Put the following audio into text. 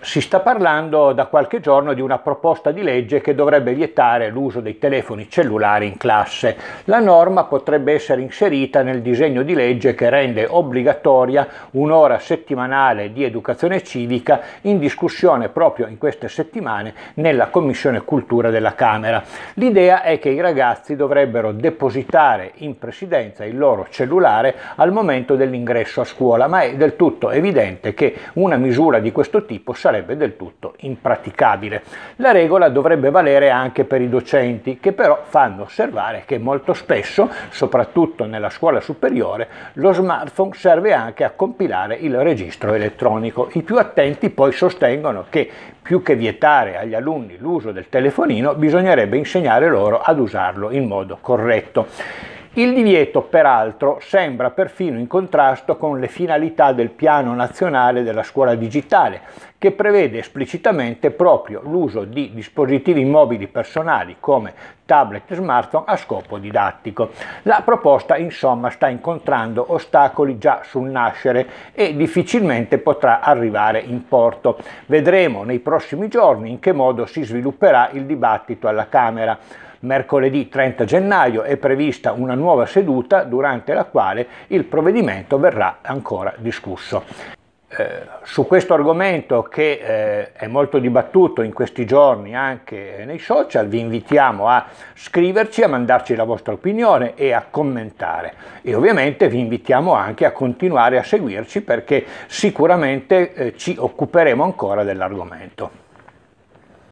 Si sta parlando da qualche giorno di una proposta di legge che dovrebbe vietare l'uso dei telefoni cellulari in classe. La norma potrebbe essere inserita nel disegno di legge che rende obbligatoria un'ora settimanale di educazione civica in discussione proprio in queste settimane nella Commissione Cultura della Camera. L'idea è che i ragazzi dovrebbero depositare in presidenza il loro cellulare al momento dell'ingresso a scuola, ma è del tutto evidente che una misura di questo tipo sarà sarebbe del tutto impraticabile. La regola dovrebbe valere anche per i docenti, che però fanno osservare che molto spesso, soprattutto nella scuola superiore, lo smartphone serve anche a compilare il registro elettronico. I più attenti poi sostengono che più che vietare agli alunni l'uso del telefonino, bisognerebbe insegnare loro ad usarlo in modo corretto. Il divieto, peraltro, sembra perfino in contrasto con le finalità del Piano Nazionale della Scuola Digitale, che prevede esplicitamente proprio l'uso di dispositivi mobili personali come tablet e smartphone a scopo didattico. La proposta insomma sta incontrando ostacoli già sul nascere e difficilmente potrà arrivare in porto. Vedremo nei prossimi giorni in che modo si svilupperà il dibattito alla Camera. Mercoledì 30 gennaio è prevista una nuova seduta durante la quale il provvedimento verrà ancora discusso. Eh, su questo argomento che eh, è molto dibattuto in questi giorni anche eh, nei social, vi invitiamo a scriverci, a mandarci la vostra opinione e a commentare e ovviamente vi invitiamo anche a continuare a seguirci perché sicuramente eh, ci occuperemo ancora dell'argomento.